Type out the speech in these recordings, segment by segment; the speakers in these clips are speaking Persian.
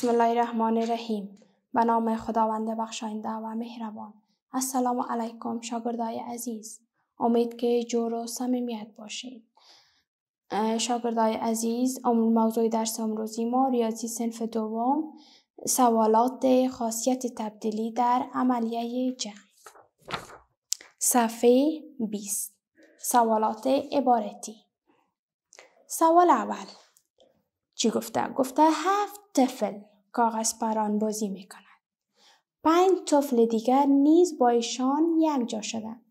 بسم الله الرحمن الرحیم به نام خداوند بخشاینده و مهربان السلام علیکم شاگردای عزیز امید که جور و صمیمیت باشید شاگردای عزیز موضوع درس امروزی ما ریاضی سنف دوم سوالات خاصیت تبدیلی در عملیه جمع صفحه 20 سوالات عبارتی سوال اول چی گفته؟ گفته هفت تفل کاغذ پران بازی می کند پنج طفل دیگر نیز با ایشان یکجا شدند.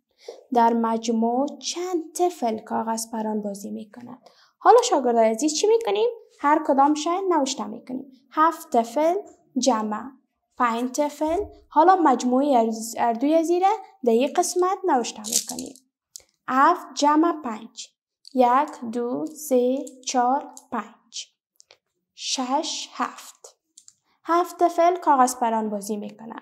در مجموع چند طفل کاغذ پران بازی می کند حالا شاگردای عزیز چی می کنیم؟ هر کدام شاید نوشته می کنیم. هفت طفل جمع. پنج طفل حالا مجموعی اردوی زیره در یک قسمت نوشته می کنیم. هفت جمع پنج. یک دو سه چهار پنج. شش هفت. هفت طفل کاغذ پران بازی میکنن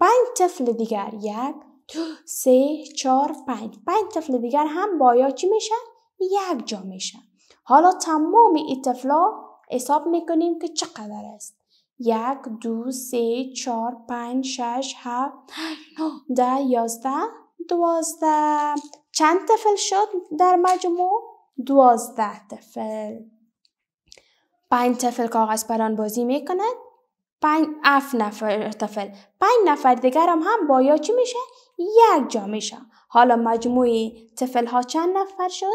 پنج طفل دیگر یک دو سه چهار پنج پنج طفل دیگر هم بایا چی میشن یک جا میشن حالا تمام این طفلا حساب میکنیم که چقدر است یک دو سه چهار پنج شش هفت ده یازده دوازده چند طفل شد در مجموع دوازده طفل پنج طفل کاغذ پران بازی میکند پنج اف نفر ارتفل پنج نفر دیگر هم, هم با یا چی میشه یک جا میشه حالا مجموعی طفل ها چند نفر شد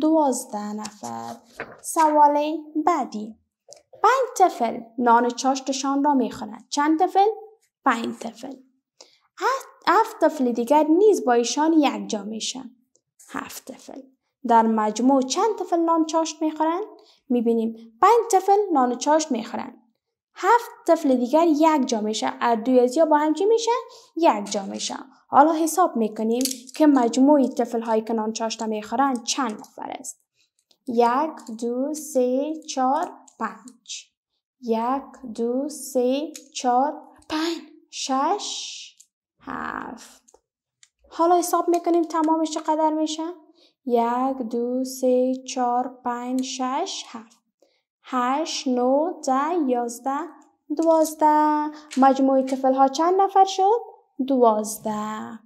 دوازده نفر سوال بعدی پنج طفل نان چاشتشان را میخورند چند طفل پنج طفل هفت طفل دیگر نیز با ایشان یک جا میشن هفت طفل در مجموع چند طفل نان چاشت میخورند میبینیم پنج طفل نان چاشت میخورند هفت طفل دیگر یک جا میشن یا با هم چی میشن یک جا میشن حالا حساب میکنیم که مجموعی طفل های که نان میخورن چند نفر است یک دو سه چهار پنج یک دو سه چهار پنج شش هفت حالا حساب میکنیم تمامش چقدر میشه یک دو سه چهار پنج شش هفت هشت، نو، ده، یازده، دوازده مجموع طفل چند نفر شد؟ دوازده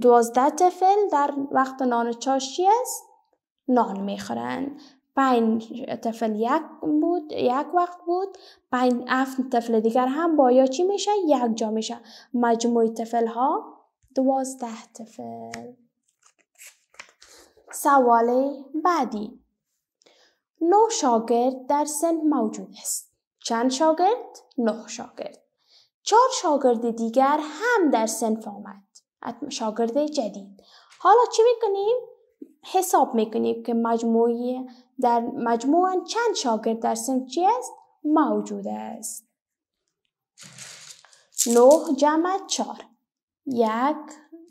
دوازده تفل در وقت نان چاشی است؟ نان میخورند پنج تفل یک بود یک وقت بود پنج هفت تفل دیگر هم با یا چی میشه یک جا میشه مجموع طفل دوازده تفل سوال بعدی نه شاگرد در سن موجود است. چند شاگرد؟ نه شاگرد. چهار شاگرد دیگر هم در سنف آمد. شاگرد جدید. حالا چی میکنیم؟ حساب میکنیم که مجموعی در مجموعا چند شاگرد در سنف چی است؟ موجود است. نه جمع چهار. یک،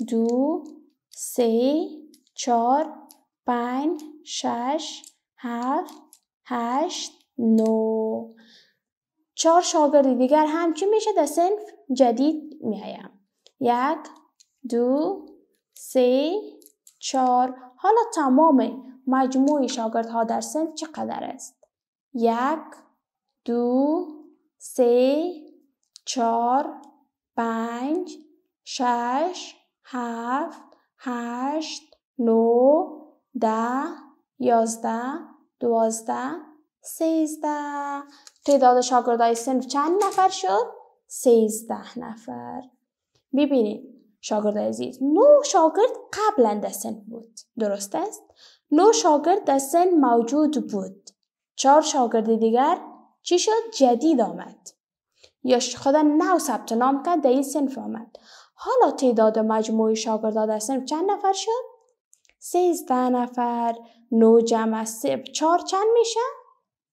دو، سه، چهار، پنج، شش، هفت هشت نو چهار شاگرد دیگر هم چی میشه در سنف جدید میایم یک دو سه چهار حالا تمام مجموع شاگردها در سنف چقدر است یک دو سه چهار پنج شش هفت هشت نو ده یازده دوازده سیزده تعداد شاگردای سنف چند نفر شد؟ سیزده نفر ببینید شاگرد عزیز نو شاگرد قبلا در سن بود درست است؟ نو شاگرد در سنف موجود بود چهار شاگرد دیگر چی شد؟ جدید آمد یا خدا نو ثبت نام کرد در این سنف آمد حالا تعداد مجموعی شاگرد در سنف چند نفر شد؟ سیزده نفر نو جمع از چهار چند میشه؟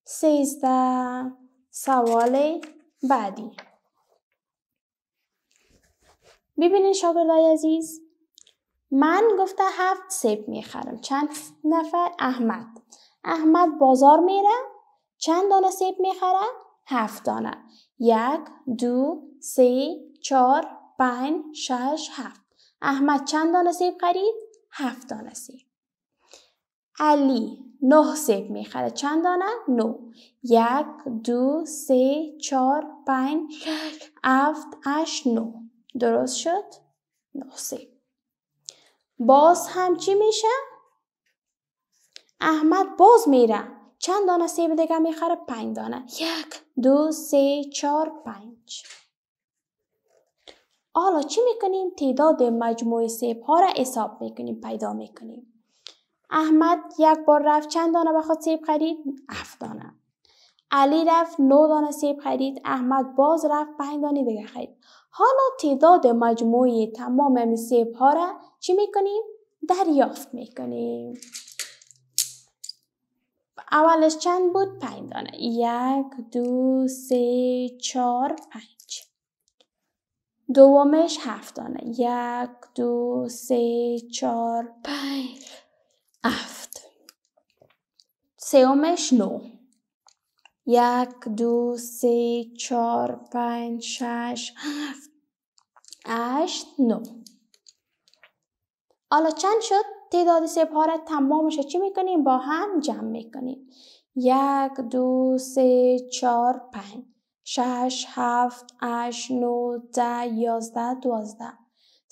سیزده سوال بعدی ببینین شاگردای عزیز من گفته هفت سیب میخرم چند نفر احمد احمد بازار میره چند دانه سیب میخره هفت دانه یک دو سه چهار پنج شش هفت احمد چند دانه سیب خرید هفت دانه سیب علی نه سیب میخره چند دانه؟ نو یک دو سه چهار پنج هفت هشت نو درست شد؟ نه سیب باز هم چی میشه؟ احمد باز میره چند دانه سیب دیگه میخره؟ پنج دانه یک دو سه چهار پنج حالا چی میکنیم؟ تعداد مجموع سیب ها را حساب میکنیم پیدا میکنیم احمد یک بار رفت چند دانه به خود سیب خرید؟ هفت دانه. علی رفت نو دانه سیب خرید. احمد باز رفت پنج دانه دیگه خرید. حالا تعداد مجموعی تمام سیب ها را چی میکنیم؟ دریافت میکنیم. اولش چند بود؟ پنج دانه. یک، دو، سه، چهار، پنج. دومش هفت دانه. یک، دو، سه، چهار، پنج. هفت سیومش نو یک دو سه چهار پنج شش هفت هشت نو حالا چند شد تعداد سپاره تمامش چی میکنیم با هم جمع میکنیم یک دو سه چهار پنج شش هفت هشت نو ده یازده دوازده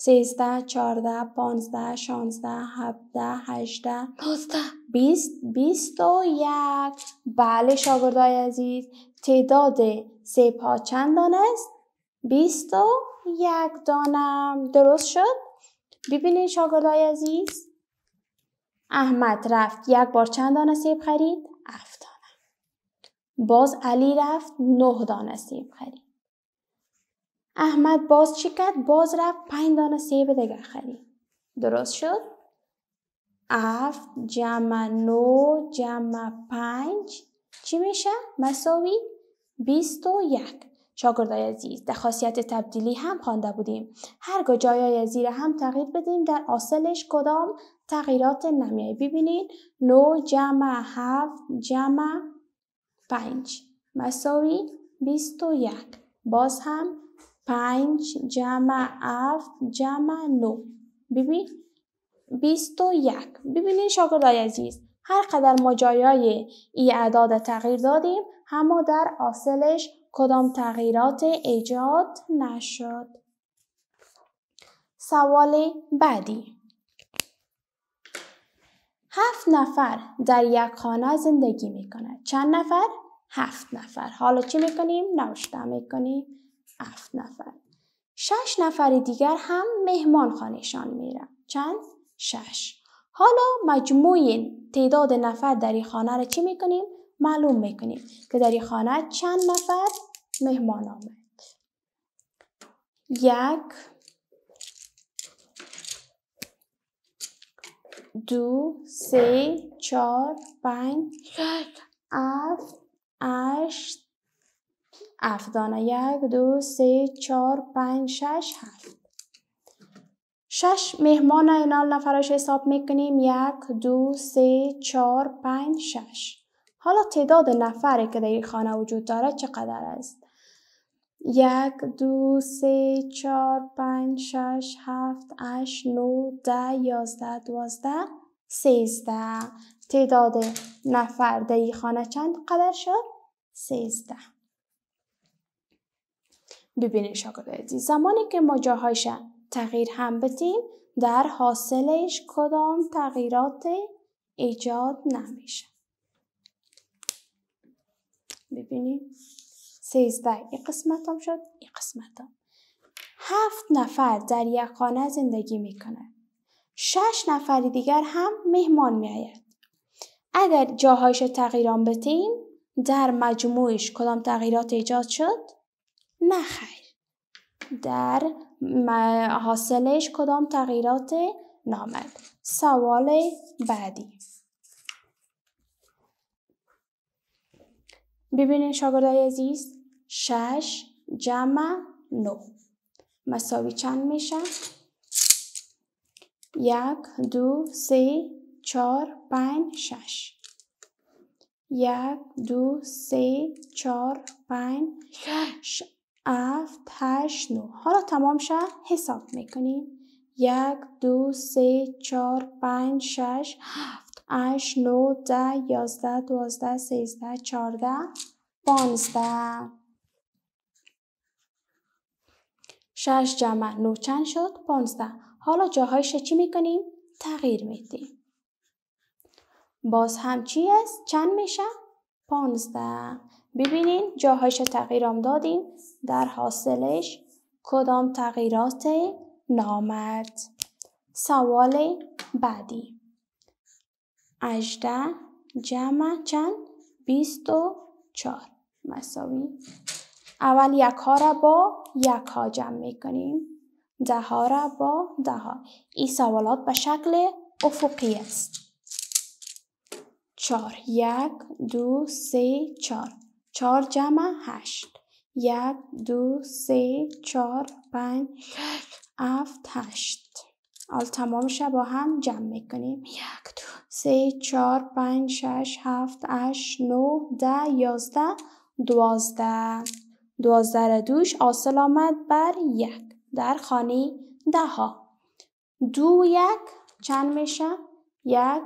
سیزده، چارده، پانزده، شانزده، هفته، هشته، نوزده، بیست، بیست و یک بله شاگردای عزیز تعداد سیب چند دانه است؟ بیست و یک دانه درست شد؟ ببینید شاگردای عزیز احمد رفت یک بار چند دانه سیب خرید؟ هفت دانه باز علی رفت نه دانه سیب خرید احمد باز چی کرد باز رفت پنج دانه سیب دیگه خرید درست شد هفت جمع نو جمع پنج چی میشه مساوی بیست و یک شاگردای عزیز در خاصیت تبدیلی هم خوانده بودیم هرگاه جایای زیر هم تغییر بدیم در اصلش کدام تغییرات نمیایی ببینید نو جمع هفت جمع پنج مساوی بیست و یک باز هم پنج جمع هفت جمع نو ببین بیست و یک ببینین شاگردای عزیز هر قدر ما جایای ای اعداد تغییر دادیم همه در اصلش کدام تغییرات ایجاد نشد سوال بعدی هفت نفر در یک خانه زندگی می کند. چند نفر؟ هفت نفر. حالا چی میکنیم؟ نوشته کنیم. هفت نفر شش نفر دیگر هم مهمان خانهشان میرن چند؟ شش حالا مجموع تعداد نفر در این خانه را چی کنیم؟ معلوم می کنیم که در این خانه چند نفر مهمان آمد یک دو سه چهار پنج هفت هشت دانه یک دو سه چار پنج شش هفت شش مهمان اینال نفرش حساب میکنیم یک دو سه چهار پنج شش حالا تعداد نفری که در این خانه وجود داره چقدر است یک دو سه چار پنج شش هفت هشت نو ده یازده دوازده سیزده تعداد نفر در این خانه چند قدر شد سیزده ببینید شاگرد عزیز زمانی که ما جاهایش تغییر هم بتیم در حاصلش کدام تغییرات ایجاد نمیشه ببینید سیزده ای قسمت هم شد این قسمت هم. هفت نفر در یک خانه زندگی میکنه. شش نفر دیگر هم مهمان میآید اگر جاهایش تغییران بتیم در مجموعش کدام تغییرات ایجاد شد نخیر در حاصلش کدام تغییرات نامد سوال بعدی ببینید شاگردای عزیز شش جمع نو مساوی چند میشه یک دو سه چهار پنج شش یک دو سه چهار پنج شش هفت هشت نو حالا تمام شد، حساب میکنیم یک دو سه چهار پنج شش هفت هشت نو ده یازده دوازده سیزده چهارده پانزده شش جمع نو چند شد پانزده حالا جاهایش چی میکنیم تغییر میدیم باز هم چی است چند میشه پانزده ببینین جاهایش تغییرام دادیم در حاصلش کدام تغییرات نامد سوال بعدی اجده جمع چند بیست و چار مساوی اول یک ها را با یک ها جمع می کنیم ده ها را با ده ها این سوالات به شکل افقی است چار یک دو سه چار چهار جمع هشت یک دو سه چهار پنج هفت هشت حال تمامش با هم جمع میکنیم یک دو سه چهار پنج شش هفت هشت نو ده یازده دوازده دوازده دوش آسل آمد بر یک در خانه ده ها دو یک چند میشه؟ یک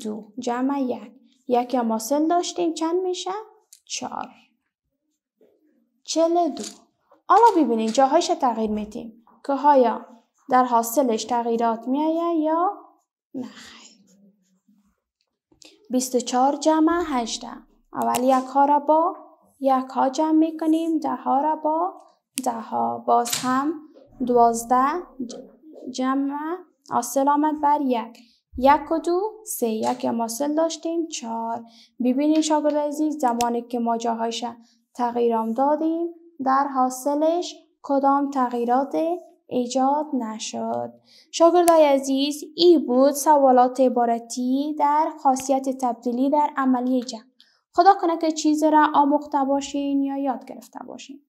دو جمع یک یک یا ماسل داشتیم چند میشه؟ چهار چل دو حالا ببینید جاهایش تغییر میتیم که هایا در حاصلش تغییرات میایه یا نه بیست و جمع 18 اول یک ها را با یک ها جمع کنیم ده ها را با ده ها باز هم دوازده جمع حاصل آمد بر یک یک و دو سه یک ماسل داشتیم چهار ببینید شاگرد عزیز زمانی که ما جاهایش تغییرام دادیم در حاصلش کدام تغییرات ایجاد نشد شاگردای عزیز ای بود سوالات عبارتی در خاصیت تبدیلی در عملی جمع خدا کنه که چیز را آموخته باشین یا یاد گرفته باشین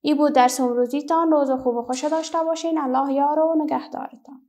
ای بود درس امروزیتان روز خوب و خوش داشته باشین الله یار و نگهدارتان